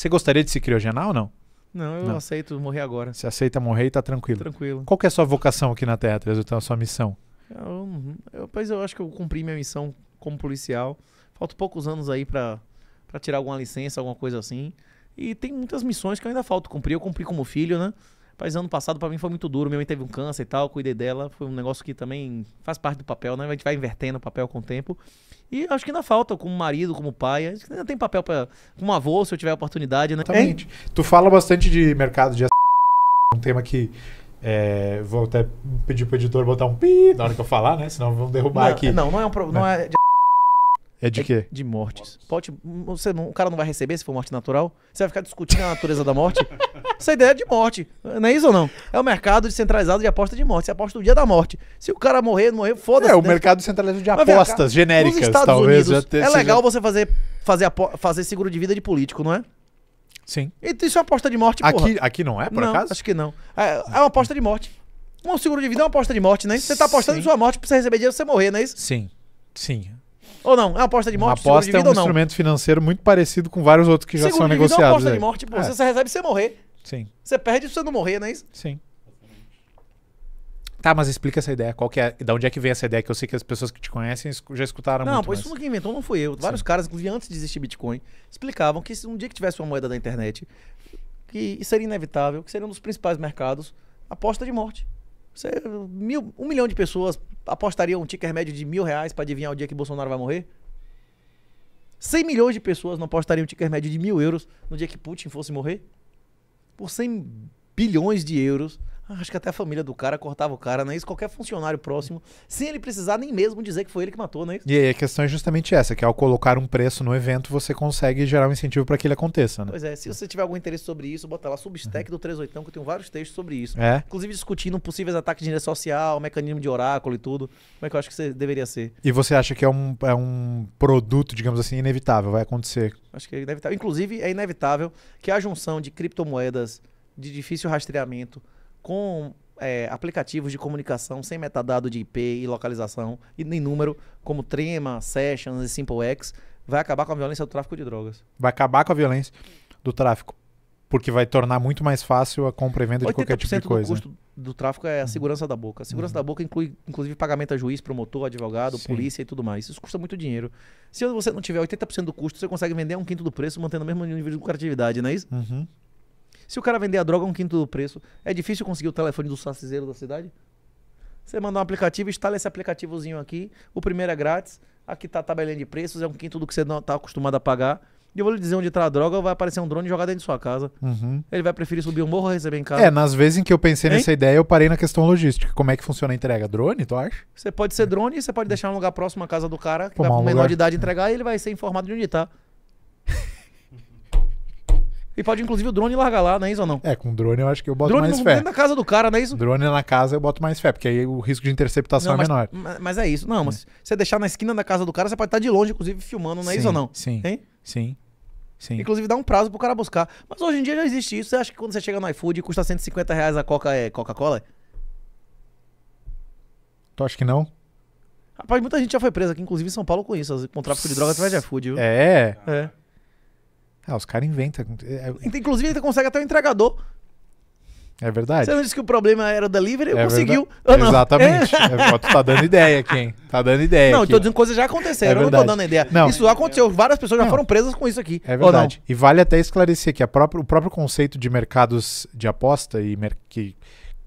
Você gostaria de se criogenar ou não? Não, eu não. aceito morrer agora. Você aceita morrer e tá tranquilo. Tranquilo. Qual é a sua vocação aqui na Terra, Então, a sua missão? Eu, eu, pois eu acho que eu cumpri minha missão como policial. Faltam poucos anos aí para tirar alguma licença, alguma coisa assim. E tem muitas missões que eu ainda falta cumprir. Eu cumpri como filho, né? Mas ano passado para mim foi muito duro. Minha mãe teve um câncer e tal, cuidei dela. Foi um negócio que também faz parte do papel, né? A gente vai invertendo o papel com o tempo. E acho que ainda falta como marido, como pai. Acho que ainda tem papel para como avô, se eu tiver oportunidade, né? Exatamente. Tu fala bastante de mercado de um tema que é, vou até pedir pro editor botar um pi na hora que eu falar, né? Senão vão derrubar não, aqui. Não, não é um problema. Não é de é de é quê? De mortes. Pode você não, o cara não vai receber se for morte natural? Você vai ficar discutindo a natureza da morte? Essa ideia é de morte. Não é isso ou não? É o mercado descentralizado de aposta de morte. Você aposta no dia da morte. Se o cara morrer, morrer, foda-se. É, o né? mercado descentralizado de apostas genéricas, talvez. Unidos, é legal você fazer, fazer, fazer seguro de vida de político, não é? Sim. E isso é uma aposta de morte, porra. Aqui, aqui não é, por não, acaso? acho que não. É, é uma aposta de morte. Um seguro de vida é uma aposta de morte, né? Você tá apostando Sim. em sua morte pra você receber dinheiro se você morrer, não é isso? Sim. Sim. Ou não? É uma aposta de morte, uma aposta é um ou não? instrumento financeiro muito parecido com vários outros que já seguro são de vida negociados. É uma aposta aí. de morte, pô, é. você recebe se você morrer. Sim. Você perde se você não morrer, não é isso? Sim. Tá, mas explica essa ideia. Qual que é, da onde é que vem essa ideia? Que eu sei que as pessoas que te conhecem já escutaram não, muito. Não, pois isso quem inventou não fui eu. Vários Sim. caras, inclusive antes de existir Bitcoin, explicavam que se um dia que tivesse uma moeda da internet, que seria inevitável, que seria um dos principais mercados, aposta de morte. Você, mil, um milhão de pessoas apostariam um ticker médio de mil reais para adivinhar o dia que Bolsonaro vai morrer? 100 milhões de pessoas não apostariam um ticker médio de mil euros no dia que Putin fosse morrer? Por 100 bilhões de euros, Acho que até a família do cara cortava o cara, não é isso? Qualquer funcionário próximo, sem ele precisar nem mesmo dizer que foi ele que matou, não é isso? E aí a questão é justamente essa, que ao colocar um preço no evento, você consegue gerar um incentivo para que ele aconteça, né? Pois é, se você tiver algum interesse sobre isso, bota lá Substack uhum. do 38, que eu tenho vários textos sobre isso. É? Inclusive discutindo possíveis ataques de rede social, mecanismo de oráculo e tudo. Como é que eu acho que você deveria ser? E você acha que é um, é um produto, digamos assim, inevitável, vai acontecer? Acho que é inevitável. Inclusive, é inevitável que a junção de criptomoedas de difícil rastreamento com é, aplicativos de comunicação sem metadado de IP e localização e nem número, como Trema, Sessions e SimpleX, vai acabar com a violência do tráfico de drogas. Vai acabar com a violência do tráfico, porque vai tornar muito mais fácil a compra e venda de qualquer tipo de coisa. O né? custo do tráfico é a uhum. segurança da boca. A segurança uhum. da boca inclui, inclusive, pagamento a juiz, promotor, advogado, Sim. polícia e tudo mais. Isso custa muito dinheiro. Se você não tiver 80% do custo, você consegue vender a um quinto do preço, mantendo o mesmo nível de lucratividade, não é isso? Uhum. Se o cara vender a droga a um quinto do preço, é difícil conseguir o telefone do saciseiro da cidade? Você manda um aplicativo, instala esse aplicativozinho aqui. O primeiro é grátis. Aqui tá a tabelinha de preços, é um quinto do que você não tá acostumado a pagar. E eu vou lhe dizer onde tá a droga, vai aparecer um drone jogado dentro de sua casa. Uhum. Ele vai preferir subir um morro ou receber em casa. É, nas vezes em que eu pensei hein? nessa ideia, eu parei na questão logística. Como é que funciona a entrega? Drone, tu acha? Você pode ser é. drone e você pode deixar um lugar próximo à casa do cara, que Pô, vai menor lugar... de idade entregar, e ele vai ser informado de onde tá. E pode, inclusive, o drone largar lá, não é isso ou não? É, com drone eu acho que eu boto drone mais no, fé. Drone na casa do cara, não é isso? Drone na casa eu boto mais fé, porque aí o risco de interceptação não, é mas, é menor. Mas, mas é isso. Não, é. mas você deixar na esquina da casa do cara, você pode estar de longe, inclusive, filmando, não é sim, isso ou não? Sim, hein? sim. Sim. Inclusive dá um prazo pro cara buscar. Mas hoje em dia já existe isso. Você acha que quando você chega no iFood custa 150 reais a Coca é Coca-Cola? Tu acha que não? Rapaz, muita gente já foi presa aqui, inclusive em São Paulo com isso, com tráfico de drogas através de iFood, viu? É. É. Ah, os caras inventam. É, é, inclusive, ele consegue até o um entregador. É verdade. Você não disse que o problema era o delivery? É conseguiu. Verdade. Ah, Exatamente. É, tu tá dando ideia aqui, hein? Tá dando ideia. Não, aqui, eu tô dizendo coisas já aconteceram. É eu não tô dando ideia. Não. Isso aconteceu. Várias pessoas já foram presas com isso aqui. É verdade. E vale até esclarecer que própria, o próprio conceito de mercados de aposta e mer que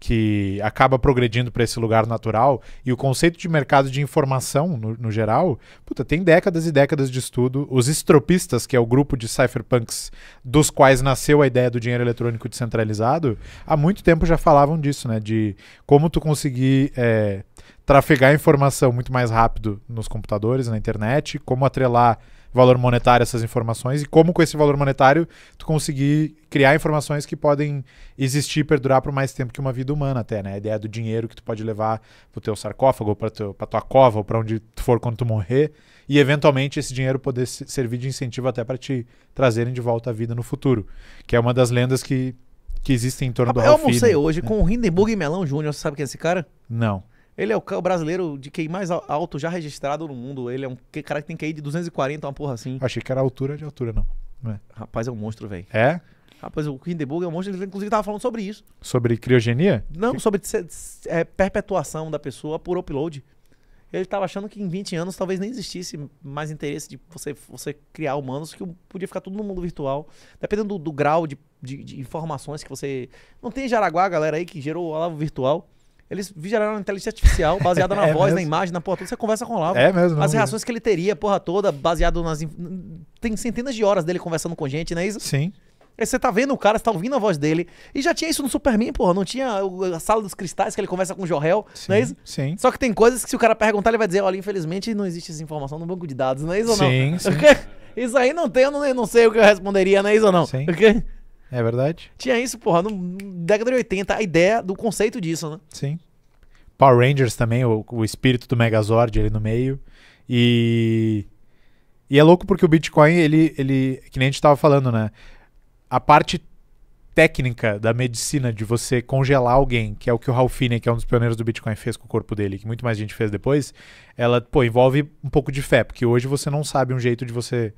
que acaba progredindo para esse lugar natural e o conceito de mercado de informação no, no geral, puta, tem décadas e décadas de estudo. Os estropistas, que é o grupo de cypherpunks dos quais nasceu a ideia do dinheiro eletrônico descentralizado, há muito tempo já falavam disso, né? De como tu conseguir é, trafegar informação muito mais rápido nos computadores, na internet, como atrelar valor monetário essas informações e como com esse valor monetário tu conseguir criar informações que podem existir e perdurar por mais tempo que uma vida humana até, né? A ideia do dinheiro que tu pode levar pro teu sarcófago, para tua cova, ou para onde tu for quando tu morrer, e eventualmente esse dinheiro poder servir de incentivo até para te trazerem de volta à vida no futuro, que é uma das lendas que que existem em torno ah, do Ralph Eu almocei hoje né? com o Hindenburg e Melão Júnior, você sabe quem é esse cara? Não. Ele é o brasileiro de QI mais alto já registrado no mundo. Ele é um cara que tem QI de 240, uma porra assim. Achei que era altura de altura, não. não é. Rapaz, é um monstro, velho. É? Rapaz, o Hindenburg é um monstro. Ele, inclusive, tava falando sobre isso. Sobre criogenia? Não, que... sobre é, perpetuação da pessoa por upload. Ele estava achando que em 20 anos talvez nem existisse mais interesse de você, você criar humanos, que podia ficar tudo no mundo virtual. Dependendo do, do grau de, de, de, informações que você. Não tem Jaraguá, galera aí, que gerou o Olavo Virtual. Eles geraram inteligência artificial baseada na é voz, mesmo? na imagem, na porra toda. Você conversa com o Olavo. É mesmo. É As reações mesmo. que ele teria, porra toda, baseado nas. Tem centenas de horas dele conversando com gente, não é isso? Sim. Aí você tá vendo o cara, você tá ouvindo a voz dele. E já tinha isso no Superman, porra. Não tinha a sala dos cristais que ele conversa com o Jorrel, não é isso? Sim. Só que tem coisas que se o cara perguntar, ele vai dizer: olha, infelizmente não existe essa informação no banco de dados, não é isso sim, ou não? Sim, sim. isso aí não tem, eu não, eu não sei o que eu responderia, não é isso ou não? Sim. Okay? É verdade. Tinha isso, porra, no década de 80, a ideia do conceito disso, né? Sim. Power Rangers também, o, o espírito do Megazord ali no meio. E. E é louco porque o Bitcoin, ele, ele. Que nem a gente tava falando, né? A parte técnica da medicina de você congelar alguém, que é o que o Ralph Finney, que é um dos pioneiros do Bitcoin, fez com o corpo dele, que muito mais gente fez depois, ela, pô, envolve um pouco de fé, porque hoje você não sabe um jeito de você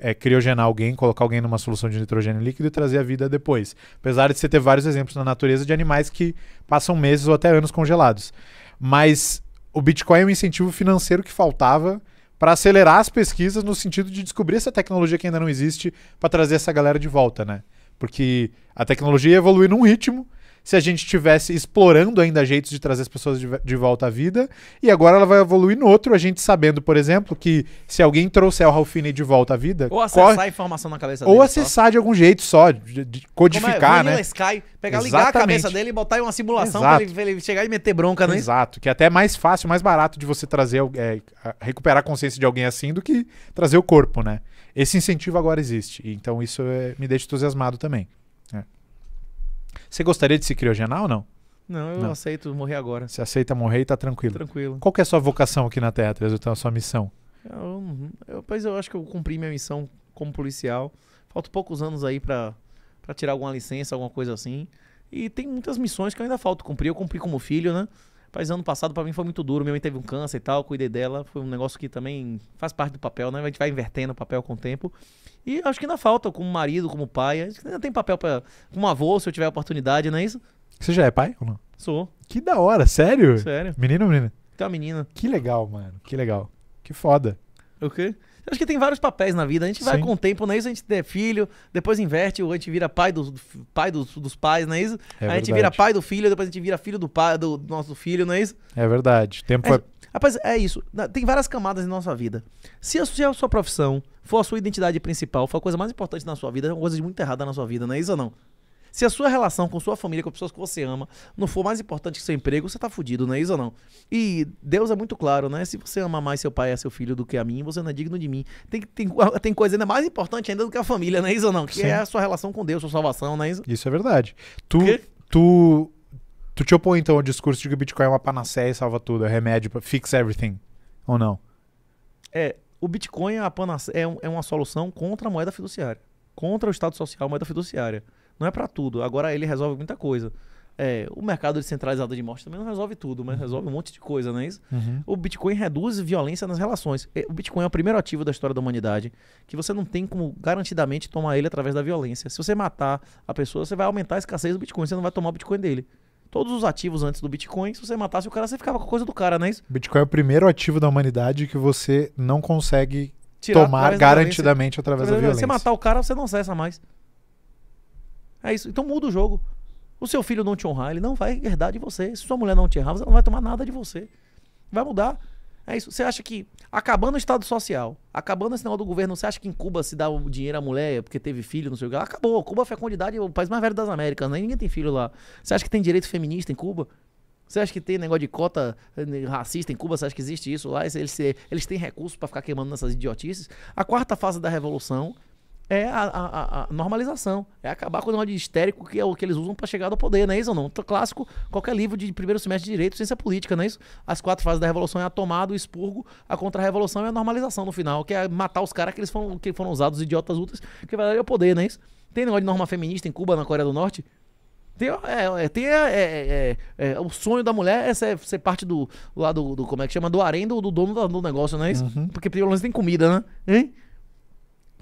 é, criogenar alguém, colocar alguém numa solução de nitrogênio líquido e trazer a vida depois. Apesar de você ter vários exemplos na natureza de animais que passam meses ou até anos congelados. Mas o Bitcoin é um incentivo financeiro que faltava para acelerar as pesquisas no sentido de descobrir essa tecnologia que ainda não existe para trazer essa galera de volta, né? Porque a tecnologia evolui num ritmo se a gente estivesse explorando ainda jeitos de trazer as pessoas de, de, volta à vida. E agora ela vai evoluir no outro, a gente sabendo, por exemplo, que se alguém trouxer o Ralph de volta à vida. Ou acessar corre, a informação na cabeça dele. Ou acessar só. de algum jeito só, de, de codificar, Como é, né? Sky, pegar, Exatamente. ligar a cabeça dele e botar em uma simulação pra ele, ele, chegar e meter bronca, né? Exato, que é até mais fácil, mais barato de você trazer, é, recuperar a consciência de alguém assim do que trazer o corpo, né? Esse incentivo agora existe. Então isso é, me deixa entusiasmado também. Você gostaria de se criogenar ou não? Não, eu não. aceito morrer agora. Você aceita morrer e tá tranquilo? Tranquilo. Qual é a sua vocação aqui na Terra, Terezo? Então, a sua missão? Eu, eu, pois eu acho que eu cumpri minha missão como policial. Faltam poucos anos aí para tirar alguma licença, alguma coisa assim. E tem muitas missões que eu ainda falta cumprir. Eu cumpri como filho, né? Mas ano passado para mim foi muito duro. Minha mãe teve um câncer e tal, cuidei dela. Foi um negócio que também faz parte do papel, né? A gente vai invertendo o papel com o tempo. E acho que ainda falta, como marido, como pai. Acho que ainda tem papel para como avô, se eu tiver oportunidade, não é isso? Você já é pai ou não? Sou. Que da hora, sério? Sério. Menino ou menina? Tem uma menina. Que legal, mano. Que legal. Que foda. O quê? Eu acho que tem vários papéis na vida. A gente vai com o tempo, não é isso? A gente é filho, depois inverte, a gente vira pai, do, pai dos, dos pais, não é isso? É a gente vira pai do filho, depois a gente vira filho do pai do, nosso filho, não é isso? É verdade. Tempo é, é... Rapaz, é isso. Tem várias camadas na nossa vida. Se a, a sua profissão for a sua identidade principal, for a coisa mais importante na sua vida, é uma coisa de muito errada na sua vida, não é isso ou não? Se a sua relação com sua família, com pessoas que você ama, não for mais importante que seu emprego, você tá fudido, não é isso ou não? E Deus é muito claro, né? Se você ama mais seu pai e seu filho do que a mim, você não é digno de mim. Tem, tem, tem coisa ainda mais importante ainda do que a família, não é isso ou não? Que é Sim. é a sua relação com Deus, sua salvação, não é isso? Isso é verdade. Tu, tu, tu te opõe, então, ao discurso de que o Bitcoin é uma panaceia e salva tudo, é remédio para fix everything, ou não? É, o Bitcoin é, panaceia, é, um, é uma solução contra a moeda fiduciária. Contra o Estado Social, moeda fiduciária. Não é para tudo. Agora ele resolve muita coisa. É, o mercado descentralizado de morte também não resolve tudo, mas resolve um monte de coisa, não é isso? Uhum. O Bitcoin reduz violência nas relações. É, o Bitcoin é o primeiro ativo da história da humanidade que você não tem como garantidamente tomar ele através da violência. Se você matar a pessoa, você vai aumentar a escassez do Bitcoin, você não vai tomar o Bitcoin dele. Todos os ativos antes do Bitcoin, se você matasse o cara, você ficava com a coisa do cara, não é isso? Bitcoin é o primeiro ativo da humanidade que você não consegue Tirar tomar garantidamente através, da, da violência. Se você matar o cara, você não cessa mais. É isso. Então muda o jogo. O seu filho não te honrar, ele não vai herdar de você. Se sua mulher não te honrar, você não vai tomar nada de você. Vai mudar. É isso. Você acha que acabando o Estado Social, acabando esse negócio do governo, você acha que em Cuba se dá o dinheiro à mulher porque teve filho, não sei o que Acabou. Cuba é a fecundidade o país mais velho das Américas, né? Ninguém tem filho lá. Você acha que tem direito feminista em Cuba? Você acha que tem negócio de cota eh, racista em Cuba? Você acha que existe isso lá? Eles, eles têm recursos para ficar queimando nessas idiotices? A quarta fase da revolução é a, a, a, normalização. É acabar com o negócio de histérico que é o que eles usam para chegar ao poder, não é isso ou não? Clássico, qualquer livro de primeiro semestre de Direito, Ciência Política, não é isso? As quatro fases da Revolução é a tomada, o expurgo, a contra-revolução e a normalização no final, que é matar os caras que eles foram, que foram usados, os idiotas úteis, que vai dar o poder, não é isso? Tem negócio de norma feminista em Cuba, na Coreia do Norte? Tem, é, é, tem é é, é, é, é, o sonho da mulher é ser, ser parte do, lá do, do, como é que chama, do harém do, do dono do, do negócio, não é isso? Uhum. Porque pelo menos tem comida, né? Hein?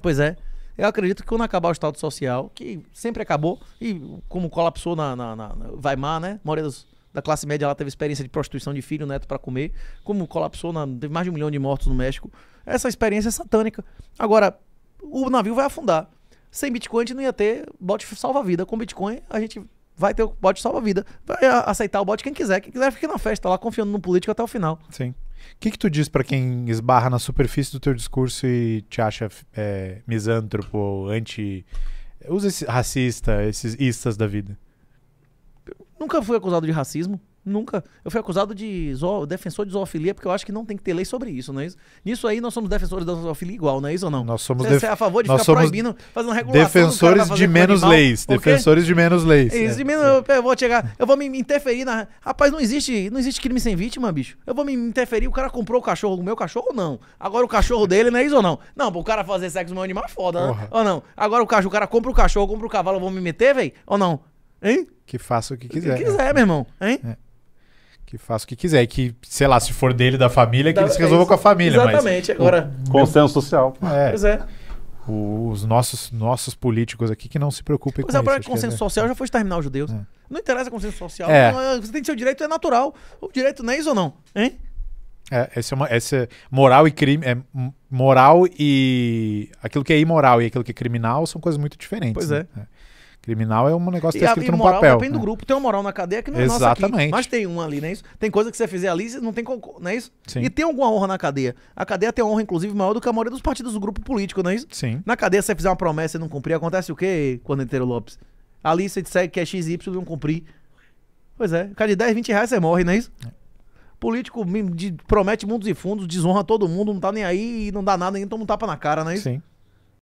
Pois é. Eu acredito que quando acabar o Estado Social, que sempre acabou, e como colapsou na, na, na Weimar, né? A maioria dos, da classe média lá teve experiência de prostituição de filho, neto para comer, como colapsou, na, teve mais de um milhão de mortos no México. Essa experiência é satânica. Agora, o navio vai afundar. Sem Bitcoin a gente não ia ter bote salva-vida. Com Bitcoin a gente vai ter o bote salva-vida. Vai aceitar o bote quem quiser. Quem quiser fica na festa lá confiando no político até o final. Sim. O que, que tu diz para quem esbarra na superfície do teu discurso e te acha é, misântropo, anti. Usa esse racista, esses istas da vida? Nunca fui acusado de racismo. Nunca. Eu fui acusado de zo... defensor de zoofilia, porque eu acho que não tem que ter lei sobre isso, não é isso? Nisso aí nós somos defensores da zoofilia igual, não é isso ou não? Nós somos Você def... é a favor de nós ficar proibindo, fazendo regulação. Defensores de menos leis. Defensores de menos leis. Isso, é. de menos, eu, eu, vou chegar, eu vou me interferir na. Rapaz, não existe, não existe crime sem vítima, bicho. Eu vou me interferir, o cara comprou o cachorro, o meu cachorro ou não? Agora o cachorro dele, não é isso ou não? Não, o cara fazer sexo com meu animal é foda, né? Ou não? Agora o, cachorro, o cara compra o cachorro, compra o cavalo, eu vou me meter, velho? Ou não? Hein? Que faça o que quiser. O que quiser, meu irmão. Hein? É. Que faça o que quiser. E que, sei lá, se for dele, da família, que da, eles resolvam é, com a família. Exatamente. Mas, Agora. O, consenso social. É. Pois é. O, os nossos, nossos políticos aqui que não se preocupem pois com é, isso. Mas o é, consenso né? social já foi exterminar os judeus. É. Não interessa consenso social. É. Não, você tem seu direito, é natural. O direito não é isso ou não? Hein? É, essa, é uma, essa é moral e crime. É, moral e. Aquilo que é imoral e aquilo que é criminal são coisas muito diferentes. Pois né? é. Criminal é um negócio que tá escrito e moral, no papel. Depende né? do grupo. Tem uma moral na cadeia que não é Exatamente. nossa aqui, mas tem uma ali, não é isso? Tem coisa que você fizer ali, não tem não é né? isso? Sim. E tem alguma honra na cadeia. A cadeia tem honra, inclusive, maior do que a maioria dos partidos do grupo político, não é isso? Sim. Na cadeia, se você fizer uma promessa e não cumprir, acontece o quê, quando inteiro Lopes? Ali você disser que é XY e não cumprir. Pois é, Cada de 10, 20 reais você morre, não é isso? É. Político promete mundos e fundos, desonra todo mundo, não tá nem aí e não dá nada, nem toma um tapa na cara, não é isso? Sim.